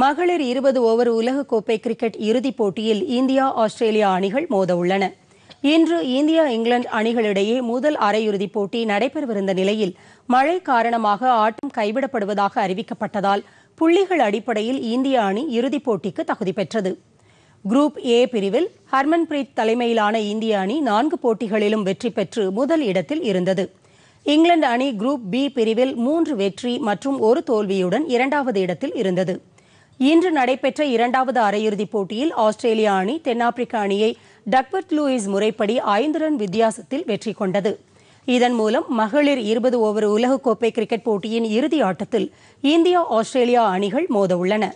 மகளிர் இருபது ஓவர் உலகக்கோப்பை கிரிக்கெட் இறுதிப் போட்டியில் இந்தியா ஆஸ்திரேலியா அணிகள் மோத உள்ளன இன்று இந்தியா இங்கிலாந்து அணிகளிடையே முதல் அரையிறுதிப் போட்டி நடைபெறவிருந்த நிலையில் மழை காரணமாக ஆட்டம் கைவிடப்படுவதாக அறிவிக்கப்பட்டதால் புள்ளிகள் அடிப்படையில் இந்திய அணி இறுதிப் போட்டிக்கு தகுதி பெற்றது குரூப் ஏ பிரிவில் ஹர்மன்பிரீத் தலைமையிலான இந்திய அணி நான்கு போட்டிகளிலும் வெற்றி பெற்று முதல் இடத்தில் இருந்தது இங்கிலாந்து அணி குரூப் பி பிரிவில் மூன்று வெற்றி மற்றும் ஒரு தோல்வியுடன் இரண்டாவது இடத்தில் இருந்தது இன்று நடைபெற்ற இரண்டாவது அரையிறுதிப் போட்டியில் ஆஸ்திரேலியா அணி தென்னாப்பிரிக்க அணியை டக்வர்ட் லூயிஸ் முறைப்படி ஐந்து ரன் வித்தியாசத்தில் வெற்றி கொண்டது இதன் மூலம் மகளிர் இருபது ஓவர் உலகக்கோப்பை கிரிக்கெட் போட்டியின் இறுதி ஆட்டத்தில் இந்தியா ஆஸ்திரேலியா அணிகள் மோதவுள்ளன